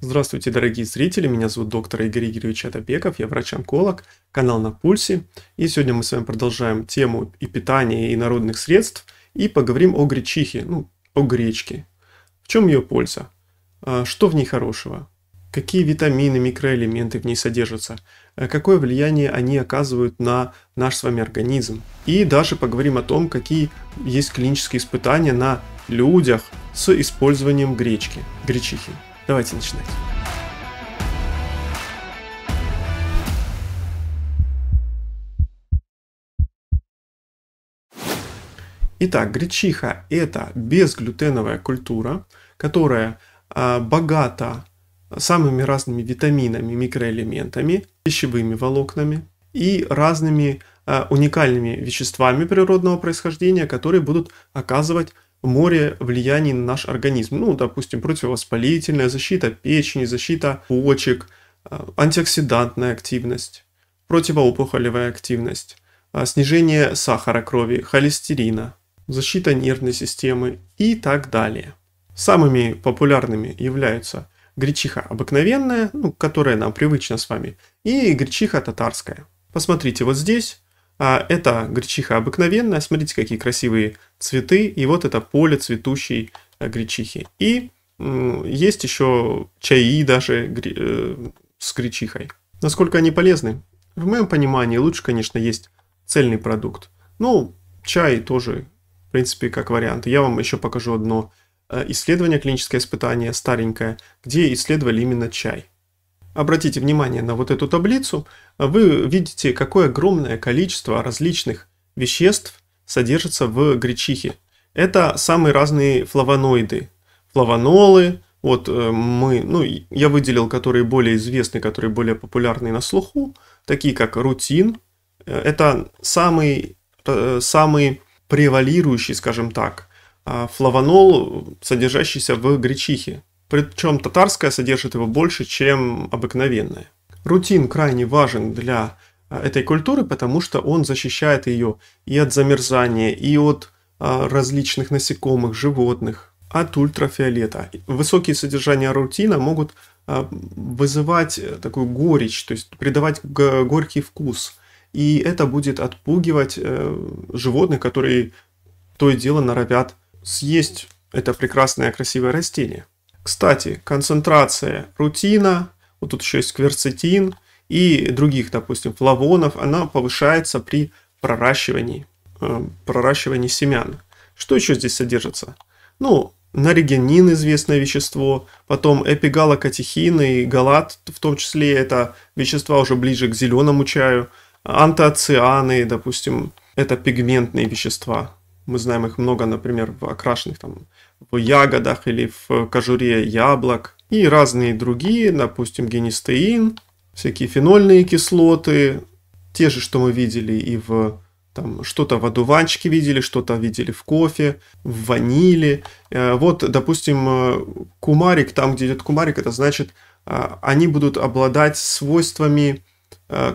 Здравствуйте, дорогие зрители, меня зовут доктор Игорь Игоревич Атабеков, я врач-онколог, канал «На пульсе». И сегодня мы с вами продолжаем тему и питания, и народных средств, и поговорим о гречихе, ну, о гречке. В чем ее польза? А, что в ней хорошего? Какие витамины, микроэлементы в ней содержатся? А, какое влияние они оказывают на наш с вами организм? И даже поговорим о том, какие есть клинические испытания на людях с использованием гречки, гречихи. Давайте начинать. Итак, гречиха – это безглютеновая культура, которая э, богата самыми разными витаминами, микроэлементами, пищевыми волокнами и разными э, уникальными веществами природного происхождения, которые будут оказывать море влияний на наш организм. Ну, допустим, противовоспалительная защита печени, защита почек, э, антиоксидантная активность, противоопухолевая активность, э, снижение сахара крови, холестерина, защита нервной системы и так далее. Самыми популярными являются гречиха обыкновенная, ну, которая нам привычна с вами, и гречиха татарская. Посмотрите вот здесь, а это гречиха обыкновенная. Смотрите, какие красивые цветы. И вот это поле цветущей э, гречихи. И есть еще чаи даже э, с гречихой. Насколько они полезны? В моем понимании лучше, конечно, есть цельный продукт. Ну, чай тоже, в принципе, как вариант. Я вам еще покажу одно э, исследование, клиническое испытание старенькое, где исследовали именно чай обратите внимание на вот эту таблицу, вы видите, какое огромное количество различных веществ содержится в гречихе. Это самые разные флавоноиды. Флавонолы, вот э, мы, ну, я выделил, которые более известны, которые более популярны на слуху, такие как рутин. Это самый, э, самый превалирующий, скажем так, а, флавонол, содержащийся в гречихе причем татарская содержит его больше, чем обыкновенная. Рутин крайне важен для а, этой культуры, потому что он защищает ее и от замерзания, и от а, различных насекомых, животных, от ультрафиолета. Высокие содержания рутина могут а, вызывать э, такую горечь, то есть придавать горький вкус. И это будет отпугивать э, животных, которые то и дело норовят съесть это прекрасное красивое растение. Кстати, концентрация рутина, вот тут еще есть кверцетин и других, допустим, флавонов, она повышается при проращивании, э, проращивании семян. Что еще здесь содержится? Ну, наригенин – известное вещество, потом эпигалокатехины и галат, в том числе это вещества уже ближе к зеленому чаю, антоцианы, допустим, это пигментные вещества. Мы знаем их много, например, в окрашенных там в ягодах или в кожуре яблок и разные другие, допустим, генистеин, всякие фенольные кислоты, те же, что мы видели и в там что-то в одуванчике видели, что-то видели в кофе, в ванили, э, Вот, допустим, э, кумарик, там, где идет кумарик, это значит, э, они будут обладать свойствами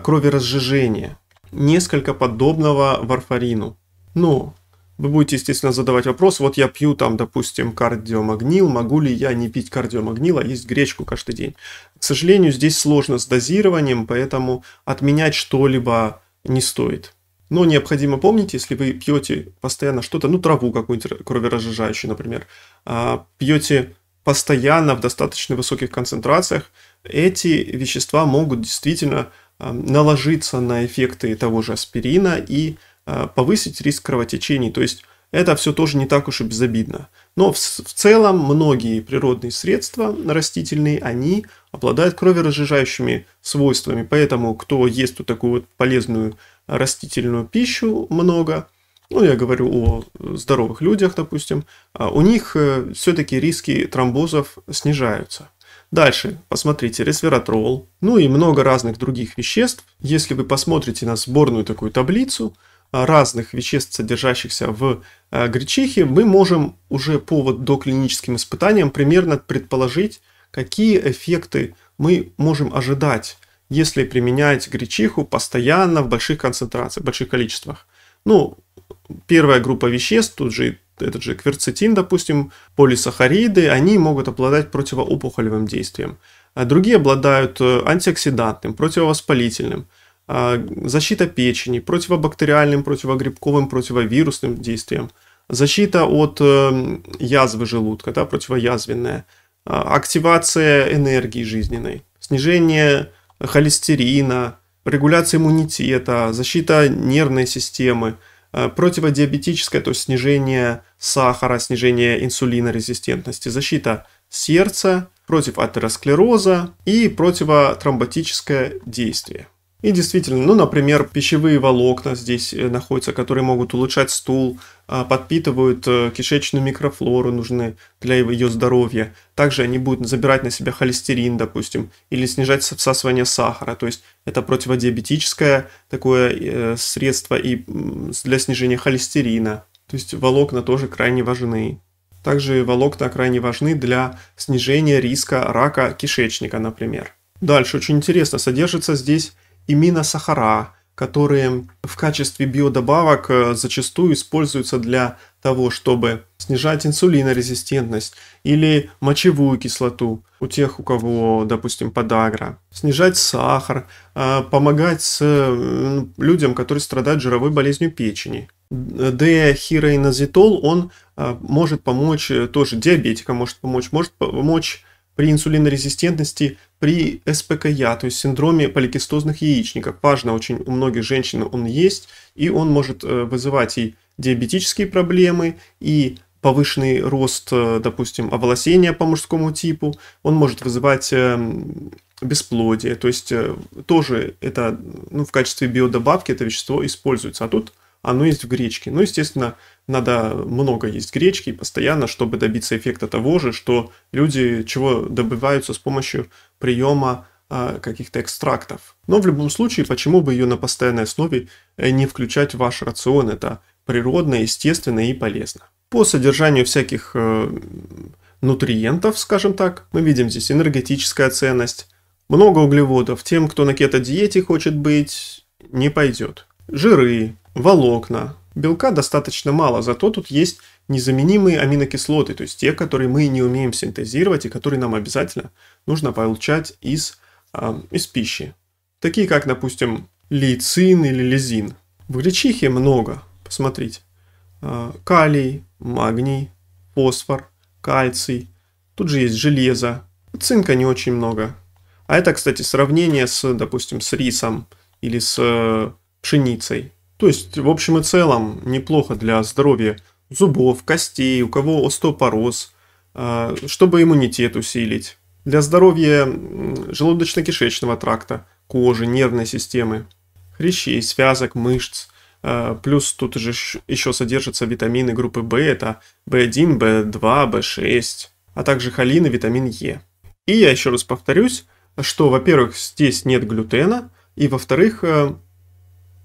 крови разжижения. Несколько подобного варфарину. Но вы будете, естественно, задавать вопрос, вот я пью там, допустим, кардиомагнил, могу ли я не пить кардиомагнил, а есть гречку каждый день? К сожалению, здесь сложно с дозированием, поэтому отменять что-либо не стоит. Но необходимо помнить, если вы пьете постоянно что-то, ну траву какую-нибудь кроверазжижающую, например, а, пьете постоянно в достаточно высоких концентрациях, эти вещества могут действительно а, наложиться на эффекты того же аспирина и Э, повысить риск кровотечений. То есть это все тоже не так уж и безобидно. Но в, в целом многие природные средства растительные, они обладают кроверазжижающими свойствами. Поэтому кто ест вот такую вот полезную растительную пищу много, ну, я говорю о здоровых людях, допустим, а у них э, все-таки риски тромбозов снижаются. Дальше, посмотрите, ресвератрол, ну и много разных других веществ. Если вы посмотрите на сборную такую таблицу, разных веществ, содержащихся в э, гречихе, мы можем уже по вот доклиническим испытаниям примерно предположить, какие эффекты мы можем ожидать, если применять гречиху постоянно в больших концентрациях, в больших количествах. Ну, первая группа веществ, тут же этот же кверцетин, допустим, полисахариды, они могут обладать противоопухолевым действием. А другие обладают э, антиоксидантным, противовоспалительным. А, защита печени, противобактериальным, противогрибковым, противовирусным действием, защита от эм, язвы желудка, да, противоязвенная, а, активация энергии жизненной, снижение холестерина, регуляция иммунитета, защита нервной системы, э, противодиабетическое, то есть снижение сахара, снижение инсулинорезистентности, защита сердца против атеросклероза и противотромботическое действие. И действительно, ну, например, пищевые волокна здесь э, находятся, которые могут улучшать стул, а, подпитывают э, кишечную микрофлору, нужны для ее здоровья. Также они будут забирать на себя холестерин, допустим, или снижать всасывание сахара. То есть это противодиабетическое такое э, средство и для снижения холестерина. То есть волокна тоже крайне важны. Также волокна крайне важны для снижения риска рака кишечника, например. Дальше очень интересно, содержится здесь и миносахара, которые в качестве биодобавок э, зачастую используются для того, чтобы снижать инсулинорезистентность или мочевую кислоту у тех, у кого, допустим, подагра, снижать сахар, э, помогать с людям, которые страдают жировой болезнью печени. Дехироинозитол, он э, может помочь тоже диабетикам, может помочь, может помочь при инсулинорезистентности, при СПКЯ, то есть синдроме поликистозных яичников. Важно очень, у многих женщин он есть, и он может э, вызывать и диабетические проблемы, и повышенный рост, э, допустим, оволосения по мужскому типу, он может вызывать э, бесплодие. То есть тоже это ну, в качестве биодобавки это вещество используется. А тут оно есть в гречке. Ну, естественно, надо много есть гречки постоянно, чтобы добиться эффекта того же, что люди чего добиваются с помощью приема а, каких-то экстрактов. Но в любом случае, почему бы ее на постоянной основе э, не включать в ваш рацион? Это природно, естественно и полезно. По содержанию всяких э, нутриентов, скажем так, мы видим здесь энергетическая ценность, много углеводов. Тем, кто на кето-диете хочет быть, не пойдет. Жиры, волокна. Белка достаточно мало, зато тут есть незаменимые аминокислоты, то есть те, которые мы не умеем синтезировать и которые нам обязательно нужно получать из, э, из пищи. Такие как, допустим, лейцин или лизин. В гречихе много, посмотрите. Э, калий, магний, фосфор, кальций. Тут же есть железо. Цинка не очень много. А это, кстати, сравнение с, допустим, с рисом или с э, пшеницей. То есть, в общем и целом, неплохо для здоровья зубов, костей, у кого остеопороз, а, чтобы иммунитет усилить. Для здоровья желудочно-кишечного тракта, кожи, нервной системы, хрящей, связок, мышц. А, плюс тут же еще содержатся витамины группы В, это В1, В2, В6, а также холин и витамин Е. И я еще раз повторюсь, что, во-первых, здесь нет глютена, и, во-вторых, э,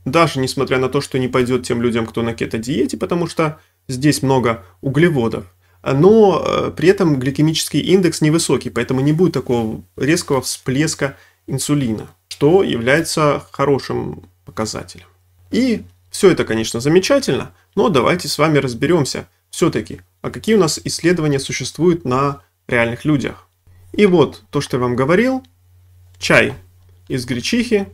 даже несмотря на то, что не пойдет тем людям, кто на кето-диете, потому что здесь много углеводов. Но э, при этом гликемический индекс невысокий, поэтому не будет такого резкого всплеска инсулина, что является хорошим показателем. И все это, конечно, замечательно, но давайте с вами разберемся все-таки, а какие у нас исследования существуют на реальных людях. И вот то, что я вам говорил, чай из гречихи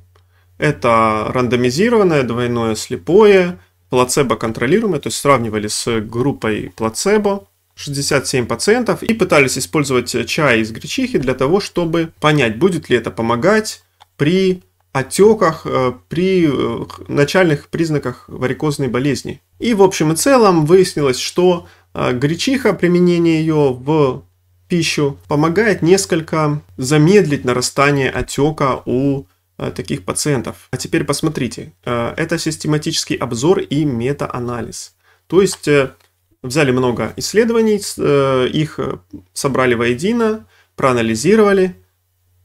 это рандомизированное, двойное слепое, плацебо контролируемое, то есть сравнивали с группой плацебо, 67 пациентов, и пытались использовать чай из гречихи для того, чтобы понять, будет ли это помогать при отеках, э, при э, начальных признаках варикозной болезни. И в общем и целом выяснилось, что э, гречиха, применение ее в пищу, помогает несколько замедлить нарастание отека у Э, таких пациентов. А теперь посмотрите, э, это систематический обзор и метаанализ. То есть э, взяли много исследований, их собрали воедино, проанализировали,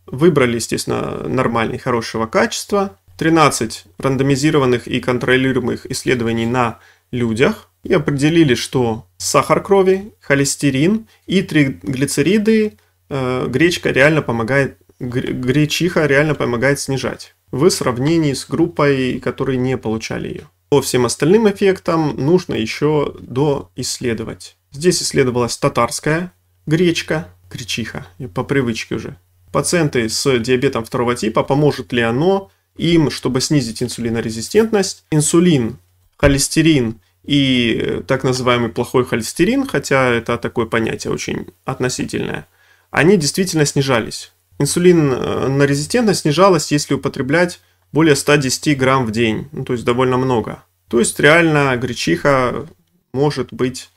выбрали, естественно, нормальные, хорошего качества, 13 рандомизированных и контролируемых исследований на людях и определили, что сахар крови, холестерин и триглицериды, гречка реально помогает гречиха реально помогает снижать в сравнении с группой, которые не получали ее. По всем остальным эффектам нужно еще доисследовать. Здесь исследовалась татарская гречка, гречиха, по привычке уже. Пациенты с диабетом второго типа, поможет ли оно им, чтобы снизить инсулинорезистентность. Инсулин, холестерин и э, так называемый плохой холестерин, хотя это такое понятие очень относительное, они действительно снижались инсулин э, на резистентность снижалась, если употреблять более 110 грамм в день, ну, то есть довольно много. То есть реально гречиха может быть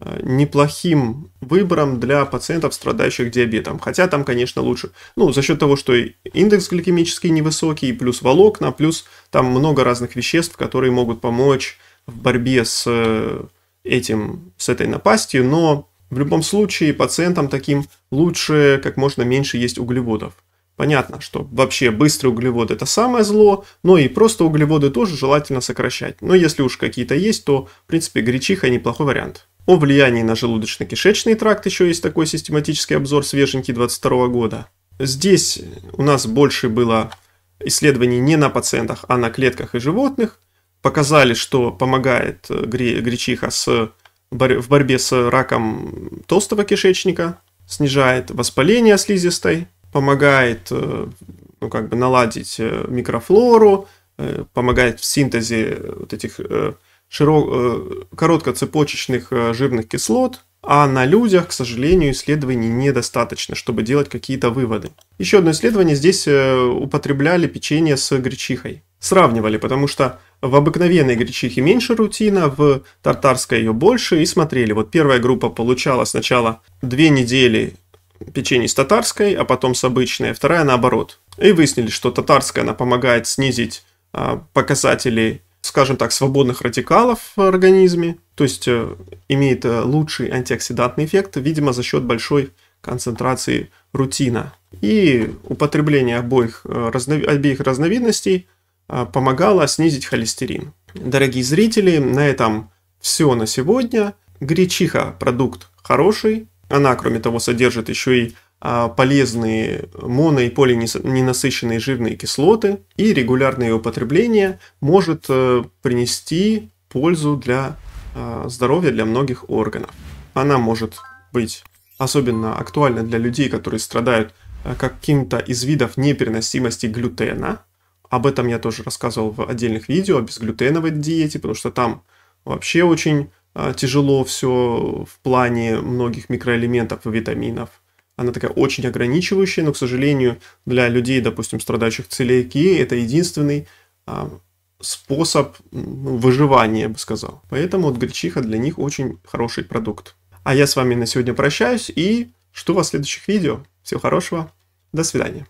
э, неплохим выбором для пациентов, страдающих диабетом. Хотя там, конечно, лучше. Ну, за счет того, что индекс гликемический невысокий, плюс волокна, плюс там много разных веществ, которые могут помочь в борьбе с э, этим, с этой напастью, но в любом случае, пациентам таким лучше как можно меньше есть углеводов. Понятно, что вообще быстрый углевод это самое зло, но и просто углеводы тоже желательно сокращать. Но если уж какие-то есть, то в принципе гречиха неплохой вариант. О влиянии на желудочно-кишечный тракт еще есть такой систематический обзор свеженький 22 года. Здесь у нас больше было исследований не на пациентах, а на клетках и животных. Показали, что помогает э, гречиха с в борьбе с раком толстого кишечника, снижает воспаление слизистой, помогает э, ну, как бы наладить э, микрофлору, э, помогает в синтезе вот этих широк, короткоцепочечных жирных кислот, а на людях, к сожалению, исследований недостаточно, чтобы делать какие-то выводы. Еще одно исследование здесь употребляли печенье с гречихой. Сравнивали, потому что в обыкновенной гречихе меньше рутина, в тартарской ее больше. И смотрели, вот первая группа получала сначала две недели печенье с татарской, а потом с обычной, вторая наоборот. И выяснили, что татарская, она помогает снизить а, показатели, скажем так, свободных радикалов в организме, то есть э, имеет э, лучший антиоксидантный эффект, видимо, за счет большой концентрации рутина. И употребление обоих, э, разно, обеих разновидностей а, помогала снизить холестерин. Дорогие зрители, на этом все на сегодня. Гречиха – продукт хороший. Она, кроме того, содержит еще и а, полезные моно- и полиненасыщенные жирные кислоты, и регулярное употребление может э, принести пользу для а, здоровья для многих органов. Она может быть особенно актуальна для людей, которые страдают э, каким-то из видов непереносимости глютена, об этом я тоже рассказывал в отдельных видео, о безглютеновой диете, потому что там вообще очень а, тяжело все в плане многих микроэлементов и витаминов. Она такая очень ограничивающая, но, к сожалению, для людей, допустим, страдающих целиакией, это единственный а, способ ну, выживания, я бы сказал. Поэтому вот гречиха для них очень хороший продукт. А я с вами на сегодня прощаюсь и жду вас в следующих видео. Всего хорошего, до свидания.